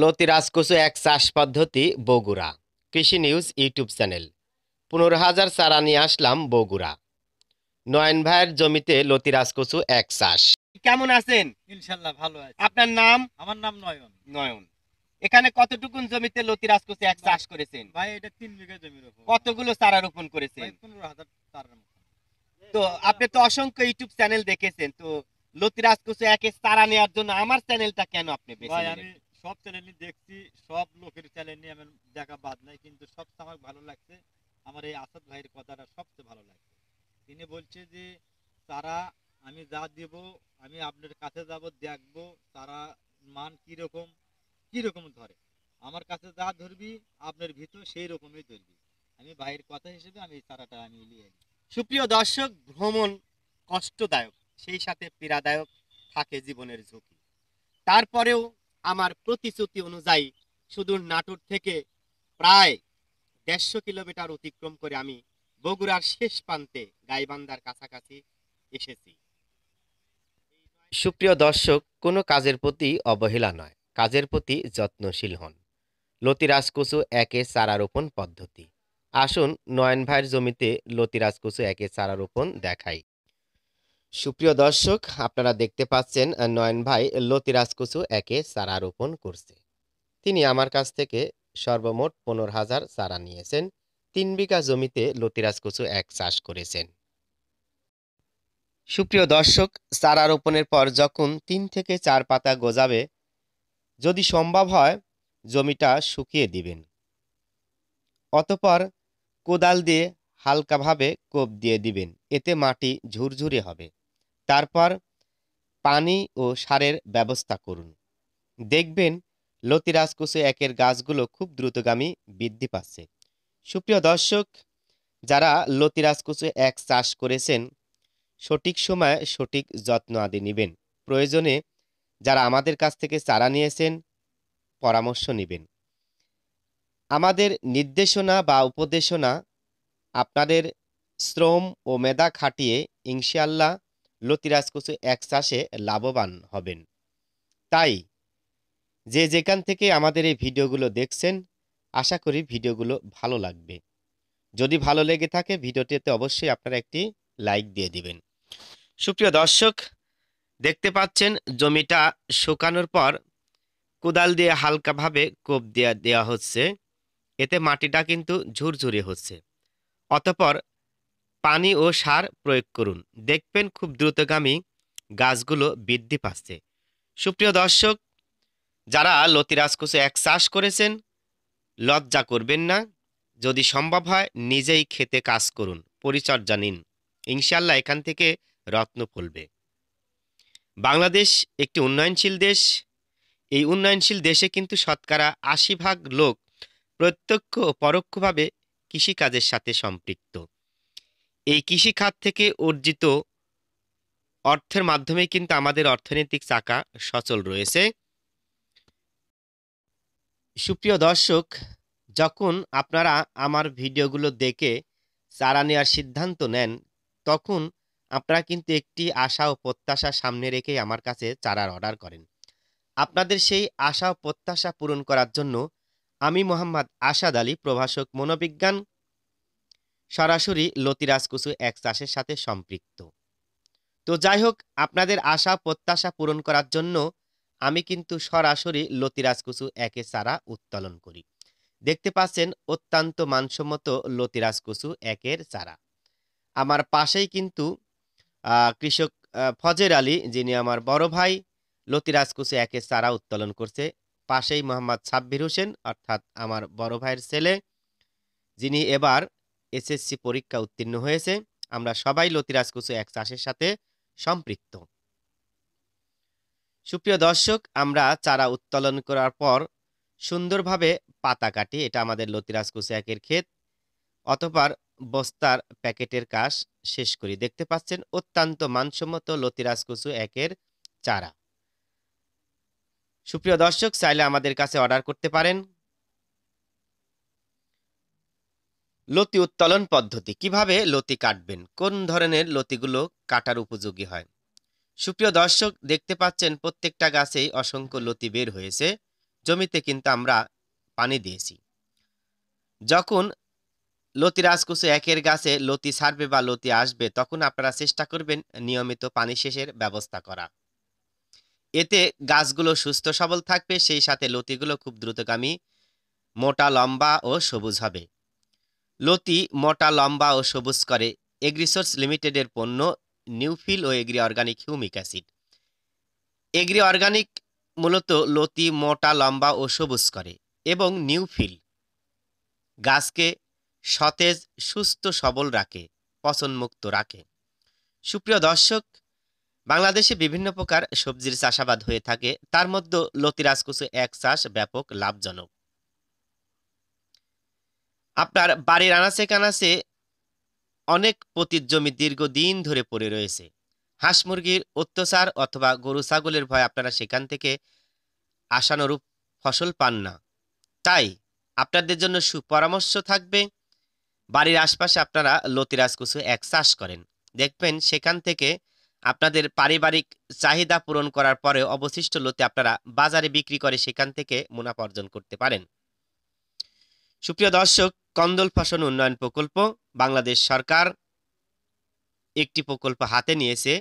লতি রাজকুসু এক চাষ পদ্ধতি বগুড়া কৃষি নিউজ ইউটিউব চ্যানেল পনেরো হাজার চারা নিয়ে আসলাম বগুড়া নয়ন ভাইয়ের জমিতে লতি রাজকুসু এক চাষ কেমন আছেন ইনশাল্লাহ ভালো আছে আপনার নাম আমার নাম নয়ন নয়ন এখানে কতটুকুন জমিতে লতি রাজকুসু এক চাষ করেছেন ভাই এটা তিন বিঘা জমির কতগুলো চারা রোপণ করেছেন পনেরো হাজার চারা তো আপনি তো অসংখ্য ইউটিউব চ্যানেল দেখেছেন তো লতি রাজকুসু একে চারা নেওয়ার জন্য আমার চ্যানেলটা কেন আপনি বেছে নিলেন সব চ্যানেলই দেখছি সব লোকের চ্যানেল নিয়ে আমার দেখা বাদ নাই কিন্তু সবচেয়ে আমার ভালো লাগছে আমার এই আসাদ ভাইয়ের কথাটা সবচেয়ে ভালো লাগছে তিনি বলছে যে তারা আমি যা দেব আমি আপনার কাছে যাব দেখব তারা মান কীরকম কীরকম ধরে আমার কাছে যা ধরবি আপনার ভিতর সেই রকমই ধরবি আমি ভাইয়ের কথা হিসেবে আমি তারাটা আমি নিয়ে সুপ্রিয় দর্শক ভ্রমণ কষ্টদায়ক সেই সাথে পীড়াদায়ক থাকে জীবনের ঝুঁকি তারপরেও আমার প্রতিশ্রুতি অনুযায়ী সুদূর নাটোর থেকে প্রায় দেড়শো কিলোমিটার অতিক্রম করে আমি বগুড়ার শেষ প্রান্তে গাইবান্ধার কাছাকাছি এসেছি সুপ্রিয় দর্শক কোনো কাজের প্রতি অবহেলা নয় কাজের প্রতি যত্নশীল হন লতিরাজ কচু একে চারা রোপণ পদ্ধতি আসুন নয়ন ভাইয়ের জমিতে লতিরাজ কচু একে চারা রোপণ দেখাই সুপ্রিয় দর্শক আপনারা দেখতে পাচ্ছেন নয়ন ভাই লতিরাজ কুচু একে সারা রোপণ করছে তিনি আমার কাছ থেকে সর্বমোট পনেরো হাজার সারা নিয়েছেন তিন বিঘা জমিতে লতিরাজ কুসু এক চাষ করেছেন সুপ্রিয় দর্শক চারা রোপণের পর যখন তিন থেকে চার পাতা গজাবে যদি সম্ভব হয় জমিটা শুকিয়ে দিবেন অতপর কোদাল দিয়ে হালকাভাবে কোপ দিয়ে দিবেন এতে মাটি ঝুরঝুরে হবে তারপর পানি ও সারের ব্যবস্থা করুন দেখবেন লতিরাজকুসে একের গাছগুলো খুব দ্রুতগামী বৃদ্ধি পাচ্ছে সুপ্রিয় দর্শক যারা লতিরাজকুসে এক চাষ করেছেন সঠিক সময়ে সঠিক যত্ন আদি নেবেন প্রয়োজনে যারা আমাদের কাছ থেকে চারা নিয়েছেন পরামর্শ নেবেন আমাদের নির্দেশনা বা উপদেশনা আপনাদের শ্রম ও মেধা খাটিয়ে ইনশাল্লাহ লতিরাজ কচু এক চাষে লাভবান হবেন তাই যে যেখান থেকে আমাদের এই ভিডিওগুলো দেখছেন আশা করি ভিডিওগুলো ভালো লাগবে যদি ভালো লেগে থাকে ভিডিওটিতে অবশ্যই আপনারা একটি লাইক দিয়ে দিবেন সুপ্রিয় দর্শক দেখতে পাচ্ছেন জমিটা শুকানোর পর কোদাল দিয়ে হালকাভাবে কোপ দেওয়া দেওয়া হচ্ছে এতে মাটিটা কিন্তু ঝুরঝুরে হচ্ছে অতপর পানি ও সার প্রয়োগ করুন দেখবেন খুব দ্রুতগামী গাছগুলো বৃদ্ধি পাচ্ছে সুপ্রিয় দর্শক যারা লতিরাজকুচে এক চাষ করেছেন লজ্জা করবেন না যদি সম্ভব হয় নিজেই খেতে কাজ করুন পরিচর্যা নিন ইনশাল্লাহ এখান থেকে রত্ন ফলবে বাংলাদেশ একটি উন্নয়নশীল দেশ এই উন্নয়নশীল দেশে কিন্তু শতকরা আশি ভাগ লোক প্রত্যক্ষ ও পরোক্ষভাবে কৃষিকাজের সাথে সম্পৃক্ত এই কৃষিখাত থেকে অর্জিত অর্থের মাধ্যমে কিন্তু আমাদের অর্থনৈতিক চাকা সচল রয়েছে সুপ্রিয় দর্শক যখন আপনারা আমার ভিডিওগুলো দেখে চারা নেওয়ার সিদ্ধান্ত নেন তখন আপনারা কিন্তু একটি আশা ও প্রত্যাশা সামনে রেখেই আমার কাছে চারার অর্ডার করেন আপনাদের সেই আশা ও প্রত্যাশা পূরণ করার জন্য আমি মোহাম্মদ আশাদ আলী প্রভাষক মনোবিজ্ঞান সরাসরি লতিরাজ কুসু এক চাষের সাথে সম্পৃক্ত তো যাই হোক আপনাদের আশা প্রত্যাশা পূরণ করার জন্য আমি কিন্তু সরাসরি লতিরাজ কুসু একে চারা উত্তোলন করি দেখতে পাচ্ছেন অত্যন্ত মানসম্মত লতিরাজ কুসু একের চারা আমার পাশেই কিন্তু কৃষক ফজের আলী যিনি আমার বড় ভাই লতিরাজ কুসু একের চারা উত্তোলন করছে পাশেই মোহাম্মদ সাব্বির হোসেন অর্থাৎ আমার বড় ভাইয়ের ছেলে যিনি এবার এসএসসি পরীক্ষা উত্তীর্ণ হয়েছে আমরা সবাই লতিরাজ কুসু এক চাষের সাথে সম্পৃক্ত সুপ্রিয় দর্শক আমরা চারা উত্তোলন করার পর সুন্দরভাবে পাতা কাটি এটা আমাদের লতিরাজ কুসু একের ক্ষেত অতপর বস্তার প্যাকেটের কাজ শেষ করি দেখতে পাচ্ছেন অত্যন্ত মানসম্মত লতিরাজ কুসু একের চারা সুপ্রিয় দর্শক চাইলে আমাদের কাছে অর্ডার করতে পারেন লতি উত্তোলন পদ্ধতি কিভাবে লতি কাটবেন কোন ধরনের লতিগুলো কাটার উপযোগী হয় সুপ্রিয় দর্শক দেখতে পাচ্ছেন প্রত্যেকটা গাছেই অসংখ্য লতি বের হয়েছে জমিতে কিন্তু আমরা পানি দিয়েছি যখন লতি রাজকুচু একের গাছে লতি ছাড়বে বা লতি আসবে তখন আপনারা চেষ্টা করবেন নিয়মিত পানি সেচের ব্যবস্থা করা এতে গাছগুলো সুস্থ সবল থাকবে সেই সাথে লতিগুলো খুব দ্রুতগামী মোটা লম্বা ও সবুজ হবে লতি মোটা লম্বা ও সবুজ করে এগ্রিসোর্স লিমিটেডের পণ্য নিউফিল ও Agri Organic humic acid Agri Organic মূলত লতি মোটা লম্বা ও সবুজ করে এবং নিউফিল গাছকে সতেজ সুস্থ সবল রাখে পচনমুক্ত রাখে সুপ্রিয় দর্শক বাংলাদেশে বিভিন্ন প্রকার সবজির চাষাবাদ হয়ে থাকে তার মধ্যে লতিরাজকুচু এক চাষ ব্যাপক লাভজনক আপনার বাড়ির আনাচে কানাচে অনেক পতির জমি দীর্ঘদিন ধরে পড়ে রয়েছে হাঁস মুরগির অত্যাচার অথবা গরু ছাগলের ভয় আপনারা সেখান থেকে আশানুরূপ ফসল পান না তাই আপনাদের জন্য সুপরামর্শ থাকবে বাড়ির আশপাশে আপনারা লতিরাজকুচু এক চাষ করেন দেখবেন সেখান থেকে আপনাদের পারিবারিক চাহিদা পূরণ করার পরে অবশিষ্ট লোতে আপনারা বাজারে বিক্রি করে সেখান থেকে মুনাফা অর্জন করতে পারেন সুপ্রিয় দর্শক কন্দল ফসল উন্নয়ন প্রকল্প বাংলাদেশ সরকার একটি প্রকল্প হাতে নিয়েছে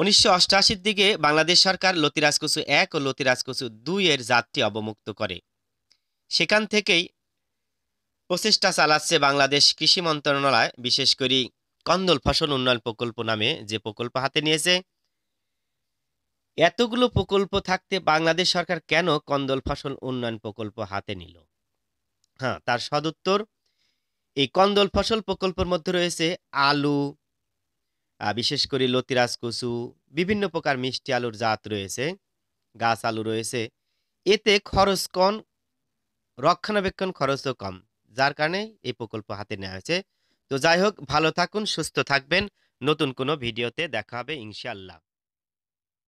উনিশশো অষ্টআশির দিকে বাংলাদেশ সরকার লতিরাজ কসু এক ও লতিরাজ কসু দুই এর জাতটি অবমুক্ত করে সেখান থেকেই প্রচেষ্টা চালাচ্ছে বাংলাদেশ কৃষি মন্ত্রণালয় বিশেষ করে কন্দল ফসল উন্নয়ন প্রকল্প নামে যে প্রকল্প হাতে নিয়েছে এতগুলো প্রকল্প থাকতে বাংলাদেশ সরকার কেন কন্দল ফসল উন্নয়ন প্রকল্প হাতে নিল হ্যাঁ তার সদুত্তর এই কন্দল ফসল প্রকল্পের মধ্যে রয়েছে আলু বিশেষ করে লতিরাজ কচু বিভিন্ন প্রকার মিষ্টি আলুর জাত রয়েছে গাছ আলু রয়েছে এতে খরচ কম রক্ষণাবেক্ষণ খরচও কম যার কারণে এই প্রকল্প হাতে নেওয়া হয়েছে তো যাই হোক ভালো থাকুন সুস্থ থাকবেন নতুন কোনো ভিডিওতে দেখা হবে ইনশাল্লাহ